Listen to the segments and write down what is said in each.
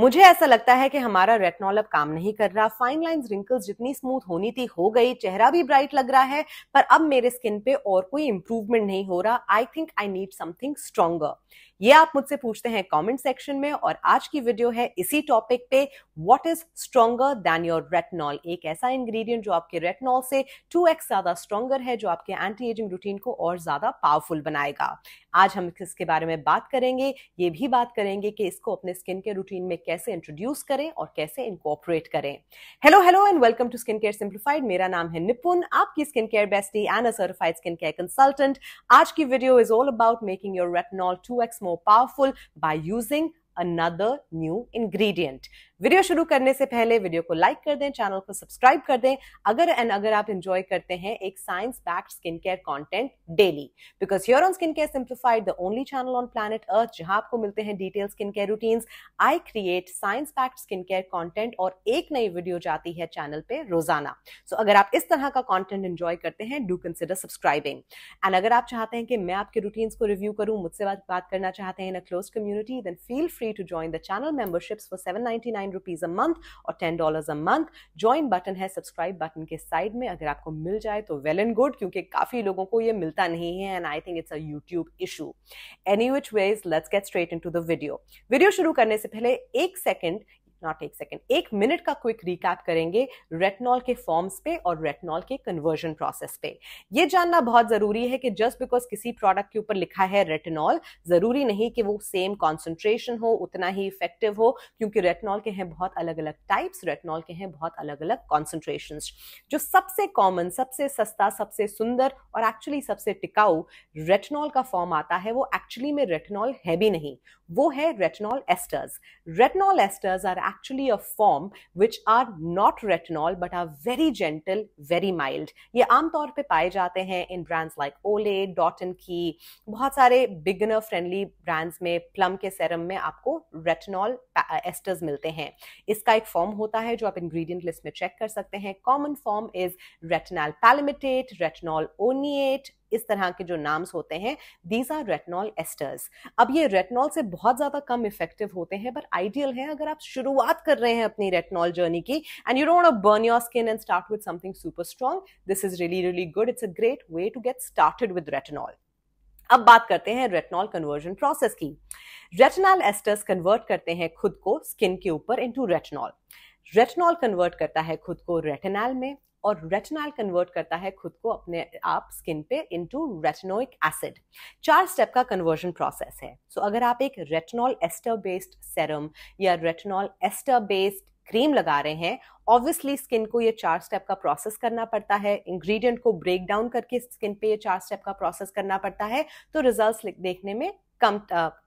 मुझे ऐसा लगता है कि हमारा रेटनॉल अब काम नहीं कर रहा फाइन लाइंस रिंकल्स जितनी स्मूथ होनी थी हो गई चेहरा भी ब्राइट लग रहा है पर अब मेरे स्किन पे और कोई इंप्रूवमेंट नहीं हो रहा I think I need something stronger ये आप मुझसे पूछते हैं कमेंट सेक्शन में और आज की वीडियो है इसी टॉपिक पे what is stronger than your retinol एक ऐसा इंग्रेडिएंट जो आपके रेटनॉल से 2x ज्यादा स्ट्रॉन्गर है जो आपके एंटी एजिंग रूटीन को और ज्यादा पावरफुल बनाएगा आज हम इसके बारे में बात करेंगे ये भी बात करेंगे कि इसको अपने स्किन के रूटीन में कैसे इंट्रोड्यूस करें और कैसे इंकॉपरेट करें hello hello and welcome to skin care simplified मेरा नाम है निपुन आपकी skin care bestie and certified skin care consultant आज की video is all about making your retinol two X more powerful by using another new ingredient. Video शुरू करने से पहले वीडियो को लाइक कर दें चैनल को सब्सक्राइब कर दें अगर एंड अगर आप इंजॉय करते हैं एक science backed skin care content daily because here on skin care simplified the only channel on planet earth जहां आपको मिलते हैं detail skin care routine I create science backed skin care content और एक नई वीडियो जाती है चैनल पे रोजाना सो so, अगर आप इस तरह का कॉन्टेंट एंजॉय करते हैं डू कंसिडर सब्सक्राइबिंग एंड अगर आप चाहते हैं कि मैं आपके रूटीन को रिव्यू करूं मुझसे बात करना चाहते हैं in a close community then feel free to join the channel memberships for seven nine rupees a month और ten dollar a month join button है सब्सक्राइब बटन के साइड में अगर आपको मिल जाए तो वेल एंड गुड क्योंकि काफ़ी लोगों को ये मिलता नहीं है and I think it's a YouTube issue any which ways let's get straight in to the video video शुरू करने से पहले एक सेकेंड नॉट एक सेकेंड एक मिनट का क्विक रिकैप करेंगे रेटनॉल के फॉर्म्स पे और रेटनॉल के कन्वर्जन प्रोसेस पे ये जानना बहुत ज़रूरी है कि जस्ट बिकॉज किसी प्रोडक्ट के ऊपर लिखा है रेटनॉल ज़रूरी नहीं कि वो सेम कॉन्सेंट्रेशन हो उतना ही इफेक्टिव हो क्योंकि रेटनॉल के हैं बहुत अलग अलग टाइप्स रेटनॉल के हैं बहुत अलग अलग कॉन्सेंट्रेशन जो सबसे कॉमन सबसे सस्ता सबसे सुंदर और एक्चुअली सबसे टिकाऊ रेटनॉल का फॉर्म आता है वो एक्चुअली में रेटनॉल है भी नहीं वो है retinol esters retinol esters are actually a form which are not retinol but are very gentle, very mild. ये आमतौर पे पाए जाते हैं in brands like Olay Dot and Key बहुत सारे बिगनर फ्रेंडली ब्रांड्स में प्लम के सेरम में आपको रेटिनॉल एस्टर्स uh, मिलते हैं इसका एक फॉर्म होता है जो आप इंग्रेडिएंट लिस्ट में चेक कर सकते हैं common form is retinol palmitate retinol oleate इस तरह के जो नाम्स होते हैं दीज आर रेटनॉल एस्टर्स अब ये रेटनॉल से बहुत ज़्यादा कम इफेक्टिव होते हैं बट आइडियल है अगर आप शुरुआत कर रहे हैं अपनी रेटनॉल जर्नी की and you don't burn your skin and start with something super strong this is really really good it's a great way to get started with retinol अब बात करते हैं रेटनॉल कन्वर्जन प्रोसेस की retinol esters convert करते हैं खुद को skin के ऊपर इनटू रेटनॉल रेटनॉल कन्वर्ट करता है खुद को रेटेनॉल में और रेटिनॉल कन्वर्ट करता है खुद को अपने आप स्किन पे इनटू रेटिनोइक एसिड चार स्टेप का कन्वर्जन प्रोसेस है सो so, अगर आप एक रेटिनॉल एस्टर बेस्ड सेरम या रेटिनॉल एस्टर बेस्ड क्रीम लगा रहे हैं ऑब्वियसली स्किन को ये चार स्टेप का प्रोसेस करना पड़ता है इंग्रेडिएंट को ब्रेक डाउन करके स्किन पे ये चार स्टेप का प्रोसेस करना पड़ता है तो रिजल्ट्स देखने में कम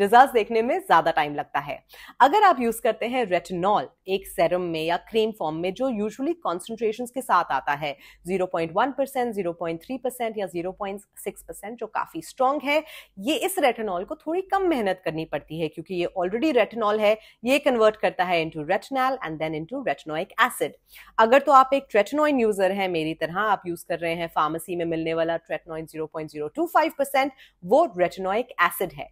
रिजल्ट देखने में ज्यादा टाइम लगता है अगर आप यूज करते हैं रेटिनॉल एक सेरम में या क्रीम फॉर्म में जो यूजुअली कॉन्सेंट्रेशन के साथ आता है 0.1 परसेंट जीरो परसेंट या 0.6 परसेंट जो काफी स्ट्रांग है ये इस रेटिनॉल को थोड़ी कम मेहनत करनी पड़ती है क्योंकि ये ऑलरेडी रेटिनॉल है ये कन्वर्ट करता है into retinol and then into retinoic acid अगर तो आप एक ट्रेटनॉइन यूजर है मेरी तरह आप यूज कर रहे हैं फार्मेसी में मिलने वाला ट्रेटनॉइन जीरो वो रेटनॉइक एसिड है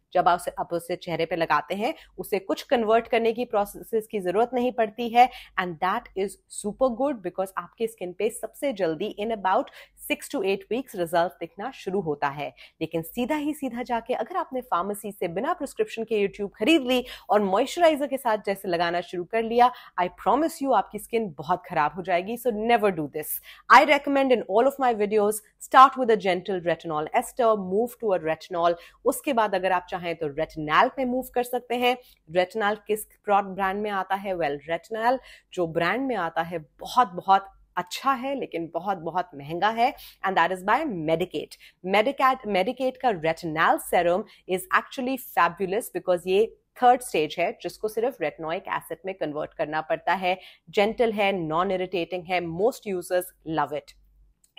जब आप उसे, आप उसे चेहरे पे लगाते हैं उसे कुछ कन्वर्ट करने की प्रोसेस की ज़रूरत नहीं पड़ती है and that is super good because आपकी स्किन पे सबसे जल्दी in about six to eight weeks result दिखना शुरू होता है लेकिन सीधा ही सीधा जाके अगर आपने फार्मेसी से बिना प्रिस्क्रिप्शन के यूट्यूब खरीद ली और मॉइस्चराइजर के साथ जैसे लगाना शुरू कर लिया आई प्रॉमिस यू आपकी स्किन बहुत खराब हो जाएगी so never do this I recommend in all of my videos start with a gentle retinol ester move to a retinol उसके बाद अगर आप चाहें चाहें तो रेटनाल पे मूव कर सकते हैं रेटनाल किस ब्रांड में आता है वेल well, जो ब्रांड में आता है बहुत बहुत अच्छा है लेकिन बहुत बहुत महंगा है and that is by Medik8 Medik8 Medik8 का retinal serum is actually fabulous because ये थर्ड स्टेज है जिसको सिर्फ रेटनोइक एसिड में कन्वर्ट करना पड़ता है जेंटल है नॉन इरिटेटिंग है most users love it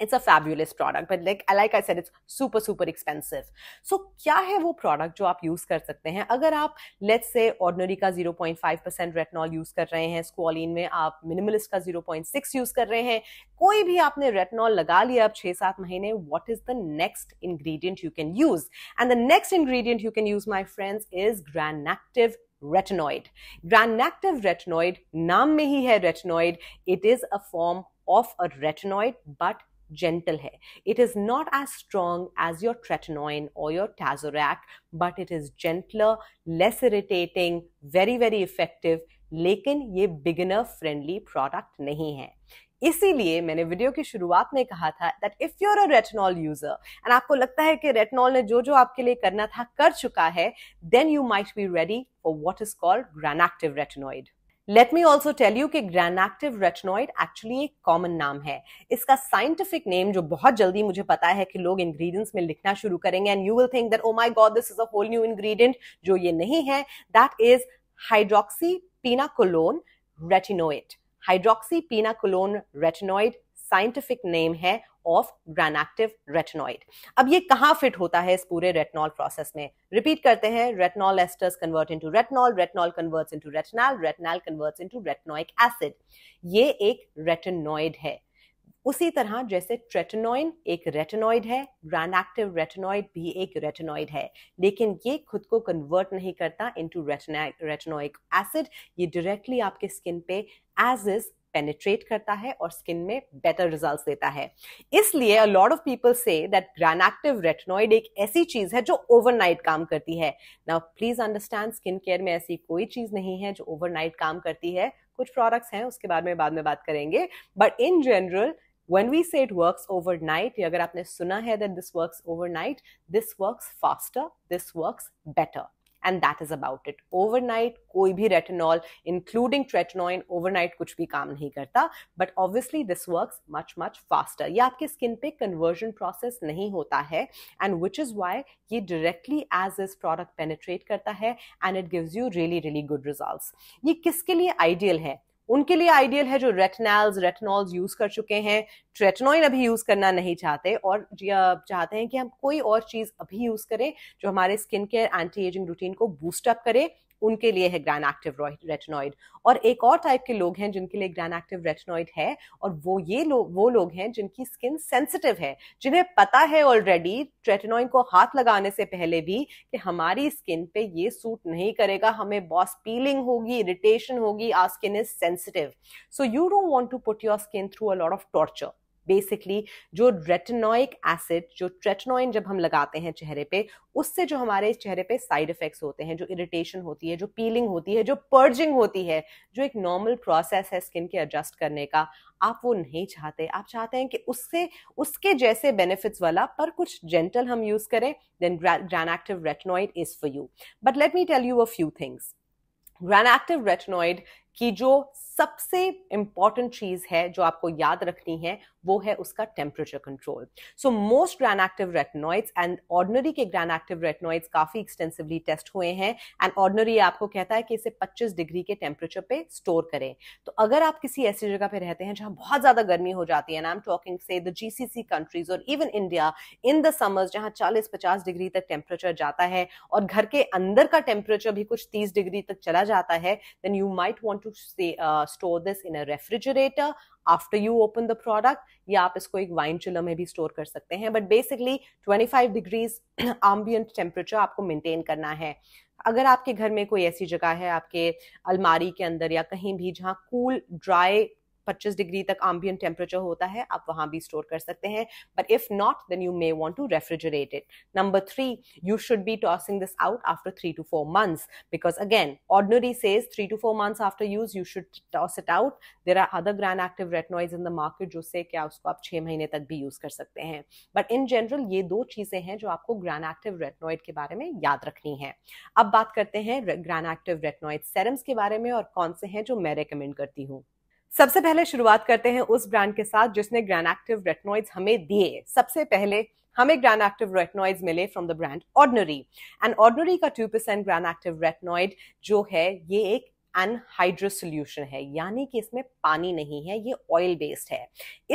it's a fabulous product but like like I said it's super super expensive so क्या है वो प्रोडक्ट जो आप यूज़ कर सकते हैं अगर आप लेट्स से ऑर्डनरी का फाइव परसेंट रेटनॉल यूज़ कर रहे हैं स्कोलिन में आप मिनिमलिस्ट का 0.6 यूज़ कर रहे हैं कोई भी आपने रेटनॉल लगा लिया अब छह सात महीने what is the next ingredient you can use and the next ingredient you can use my friends is Granactive retinoid Granactive retinoid नाम में ही है retinoid it is a form of a retinoid but gentle है it is not as strong as your tretinoin और your Tazorac but it is gentler less irritating very very effective लेकिन ये beginner friendly product नहीं है इसीलिए मैंने video की शुरुआत में कहा था that if you are a retinol user and आपको लगता है कि रेटनॉल ने जो जो आपके लिए करना था कर चुका है then you might be ready for what is called Granactive retinoid let me also tell you कि एक्टिव रेटनॉइड एक्चुअली एक कॉमन नाम है इसका साइंटिफिक नेम जो बहुत जल्दी मुझे पता है कि लोग इंग्रेडिएंट्स में लिखना शुरू करेंगे and you will think that oh my god this is a whole new ingredient जो ये नहीं है that is hydroxy pinacolone retinoid hydroxy pinacolone retinoid scientific name है ऑफ ग्रैनएक्टिव रेटिनॉइड अब ये कहाँ फिट होता है इस पूरे रेटनॉल प्रोसेस में रिपीट करते हैं retinol esters convert into retinol retinol converts into retinal retinal converts into retinoic acid ये एक रेटिनॉइड है उसी तरह जैसे ट्रेटेनॉइन एक रेटेनॉइड है ग्रैनएक्टिव रेटेनॉइड भी एक रेटेनॉइड है लेकिन ये खुद को कन्वर्ट नहीं करता इनटू रेटेनॉइक एसिड ये डायरेक्टली आपके स्किन पे एज इज पेनिट्रेट करता है और स्किन में बेटर रिजल्ट देता है इसलिए a lot of people say that Granactive retinoid एक ऐसी चीज है जो ओवरनाइट काम करती है now please understand skin care में ऐसी कोई चीज नहीं है जो ओवरनाइट काम करती है कुछ प्रोडक्ट्स हैं उसके बारे में बाद में बात करेंगे but in general when we say it work overnight अगर आपने सुना है that this work overnight this work faster this work better and that is about it overnight कोई भी रेटेनॉल इंक्लूडिंग ट्रेटनॉइन ओवरनाइट कुछ भी काम नहीं करता but obviously this work much much faster ये आपके स्किन पे कन्वर्जन प्रोसेस नहीं होता है एंड विच इज़ वाई ये directly as is product penetrate करता है and it gives you really really good result ये किसके लिए आइडियल है उनके लिए आइडियल है जो रेटनाल रेटनॉल्स यूज कर चुके हैं ट्रेटनॉइन अभी यूज करना नहीं चाहते और चाहते हैं कि हम कोई और चीज अभी यूज करें जो हमारे skin care anti ageing routine को बूस्टअप करे उनके लिए है ग्रैंड एक्टिव रेटिनॉइड और एक और टाइप के लोग हैं जिनके लिए ग्रैंड एक्टिव रेटिनॉइड है और वो ये लो, वो लोग हैं जिनकी स्किन सेंसिटिव है जिन्हें पता है ऑलरेडी रेटिनॉइड को हाथ लगाने से पहले भी कि हमारी स्किन पे ये सूट नहीं करेगा हमें बॉस पीलिंग होगी इरिटेशन होगी our skin is sensitive so you don't want to put your skin through a lot of torture basically जो रेटेनोइक एसिड जो ट्रेटनॉइन जब हम लगाते हैं चेहरे पे उससे जो हमारे चेहरे पे साइड इफेक्ट्स होते हैं जो इरिटेशन होती है जो पीलिंग होती है जो पर्जिंग होती है जो एक नॉर्मल प्रोसेस है स्किन के एडजस्ट करने का आप वो नहीं चाहते आप चाहते हैं कि उससे उसके जैसे बेनिफिट्स वाला पर कुछ जेंटल हम यूज करें then Granactive retinoid is for you but let me tell you a few things Granactive retinoid की जो सबसे इंपॉर्टेंट चीज है जो आपको याद रखनी है वो है उसका temperature control so most Granactive retinoids and Ordinary के ग्रैन एक्टिव रेटनॉइड्स काफी एक्सटेंसिवली टेस्ट हुए हैं एंड ऑर्डनरी आपको कहता है कि इसे 25 डिग्री के टेम्परेचर पे स्टोर करें तो अगर आप किसी ऐसी जगह पे रहते हैं जहां बहुत ज्यादा गर्मी हो जाती है and I am talking say the GCC countries और even India in the summers जहां 40-50 डिग्री तक टेम्परेचर जाता है और घर के अंदर का टेम्परेचर भी कुछ तीस डिग्री तक चला जाता है then you might want to store this in a refrigerator after you open the product या आप इसको एक वाइन चिलर में भी स्टोर कर सकते हैं but basically 25 degrees ambient temperature आपको मेंटेन करना है अगर आपके घर में कोई ऐसी जगह है आपके अलमारी के अंदर या कहीं भी जहाँ कूल ड्राई 25 डिग्री तक आम्बियन टेम्परेचर होता है आप वहाँ भी स्टोर कर सकते हैं but if not then you may want to refrigerate it number three you should be tossing this out after three to four months because again Ordinary says three to four months after use you should toss it out there are other Granactive retinoids in the market जो से क्या उसको आप छः महीने तक भी use कर सकते हैं बट इन जनरल ये दो चीज़ें हैं जो आपको ग्रैंड एक्टिव रेटनॉइड के बारे में याद रखनी है अब बात करते हैं ग्रैंड एक्टिव रेटनॉइड सेरम्स के बारे में और कौन से हैं जो मैं रिकमेंड करती हूँ सबसे पहले शुरुआत करते हैं उस ब्रांड के साथ जिसने ग्रैंड एक्टिव रेटनॉइड्स हमें दिए सबसे पहले हमें ग्रैंड एक्टिव रेटनॉइड्स मिले from the brand Ordinary and Ordinary का two percent Granactive retinoid जो है ये एक अनहाइड्रस सोल्यूशन है यानी कि इसमें पानी नहीं है ये ऑयल बेस्ड है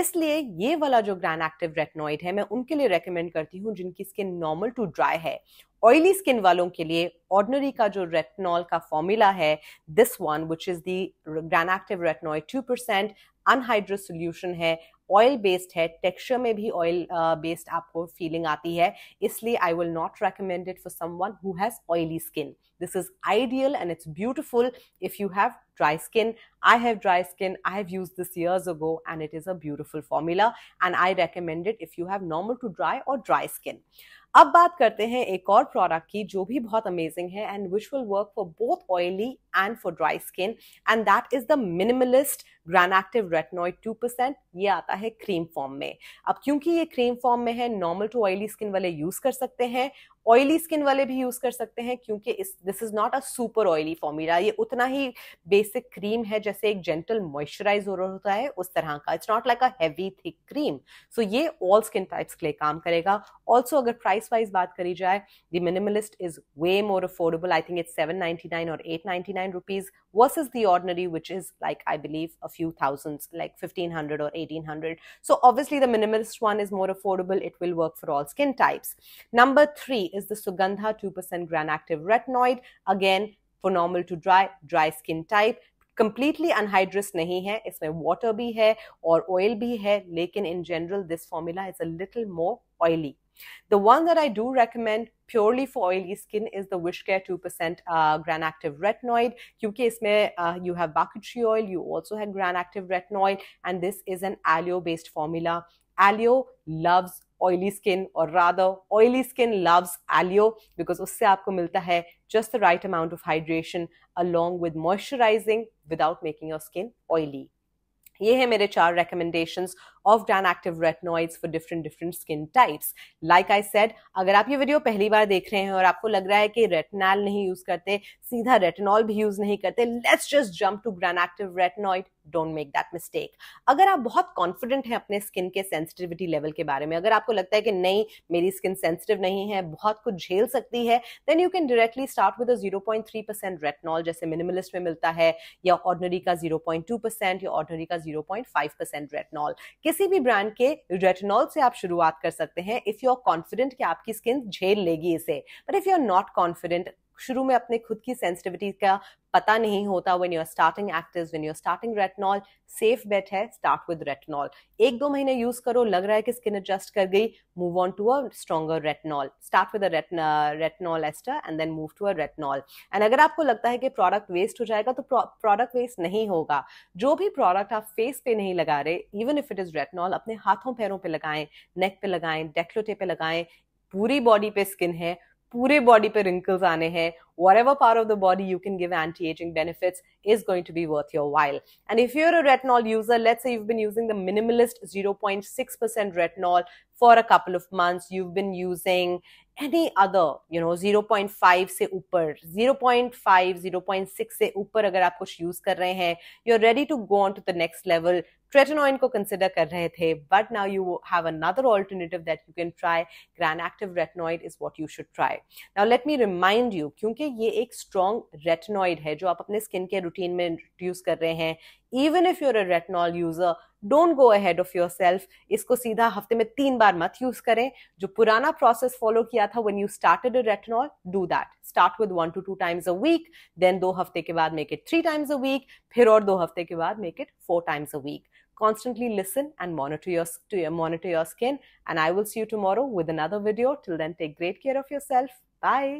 इसलिए ये वाला जो ग्रैंड एक्टिव रेटनॉइड है मैं उनके लिए रेकमेंड करती हूँ जिनकी स्किन नॉर्मल टू ड्राई है ऑयली स्किन वालों के लिए ऑर्डनरी का जो रेटनॉल का फॉर्मूला है this one which is the Granactive retinoid two percent anhydrous solution है ऑयल बेस्ड है टेक्सचर में भी ऑयल बेस्ड आपको फीलिंग आती है इसलिए I will not recommend it for one who has oily skin this is ideal and it's beautiful if you have dry skin I have dry skin I have use this years ago and it is a beautiful formula and I recommend it if you have normal to dry और dry skin अब बात करते हैं एक और product की जो भी बहुत अमेजिंग है and which will work for both oily and for dry skin and that is the Minimalist Granactive retinoid two percent ये आता है क्रीम फॉर्म में अब क्योंकि ये क्रीम फॉर्म में है नॉर्मल टू ऑयली स्किन वाले यूज कर सकते हैं ऑयली स्किन वाले भी यूज कर सकते हैं क्योंकि this is not a super oily formula ये उतना ही बेसिक क्रीम है जैसे एक जेंटल मॉइस्चराइजर होता है उस तरह का it's not like a heavy thick cream so ये ऑल स्किन टाइप्स के लिए काम करेगा ऑल्सो अगर प्राइस वाइज बात करी जाए the Minimalist is way more affordable I think it's seven ninety nine और eight ninety nine rupees versus is the Ordinary which is like I believe a few thousand like fifteen hundred और eighteen hundred so obviously the Minimalist one is more affordable it will work for all skin types number three is the Sugandha 2% granactive retinoid. Again, for normal to dry, dry skin type. Completely anhydrous नहीं है इसमें water भी है और oil भी है लेकिन in general this formula is a little more oily. The one that I do recommend purely for oily skin is the Wishcare 2% uh, Gran Active Retinoid. because इसमें uh, you have bakuchi oil, you also have Gran Active Retinoid, and this is an aloe based formula. Aloe loves oily skin और rather oily skin loves aloe because उससे आपको मिलता है just the right amount of hydration along with moisturising without making your skin oily ये है मेरे चार recommendation of डैन active retinoids for different different skin types like I said अगर आप ये वीडियो पहली बार देख रहे हैं और आपको लग रहा है कि रेटनॉल नहीं यूज करते सीधा रेटनॉल भी यूज नहीं करते let's just jump to Granactive retinoid don't make that mistake अगर आप बहुत कॉन्फिडेंट हैं अपने स्किन के सेंसिटिविटी लेवल के बारे में अगर आपको लगता है कि नहीं मेरी स्किन सेंसिटिव नहीं है बहुत कुछ झेल सकती है then you can directly start with zero point three percent retinol जैसे मिनिमलिस्ट में मिलता है या ऑर्डनरी का जीरो पॉइंट टू परसेंट या ऑर्डनरी का zero point five percent retinol किसी भी ब्रांड के रेटनॉल से आप शुरुआत कर सकते हैं इफ यू आर कॉन्फिडेंट कि आपकी स्किन झेल लेगी इसे but if you are not confident शुरू में अपने खुद की सेंसिटिविटी का पता नहीं होता when you are starting actives when you are starting retinol safe bet है स्टार्ट विद रेटनॉल एक दो महीने यूज करो लग रहा है कि स्किन एडजस्ट कर गई move on to a stronger retinol start with retinol ester and then move to a retinol and अगर आपको लगता है कि प्रोडक्ट वेस्ट हो जाएगा तो प्रोडक्ट वेस्ट नहीं होगा जो भी प्रोडक्ट आप फेस पे नहीं लगा रहे even if it is retinol अपने हाथों पैरों पर लगाएं नेक पे लगाएं डेक्लोटे पे लगाएं पूरी बॉडी पे स्किन है पूरे बॉडी पे रिंकल्स आने हैं whatever part of the body you can give anti ageing benefits is going to be worth your while and if you're a retinol user let's you been using the Minimalist zero point six percent retinol for a couple of months you've been using any other you know 0.5 se upar 0.5 0.6 se upar agar aap kuch use kar रहे hain you're ready to go on to the next level level को consider कर रहे थे but now you have another alternative that you can try Granactive retinoid is what you should try now let me remind you क्योंकि ये एक strong रेटनॉइड है जो आप अपने स्किन के रूटीन में इंट्रोड्यूस कर रहे हैं even if you're a retinol user don't go ahead of yourself इसको सीधा हफ्ते में तीन बार मत यूज करें जो पुराना प्रोसेस फॉलो किया था when you started a retinol do that start with one to two times a week then दो हफ्ते के बाद make it three times a week फिर और दो हफ्ते के बाद make it four times a week constantly listen and monitor your, to monitor your skin and i will see you tomorrow with another video till then take great care of yourself bye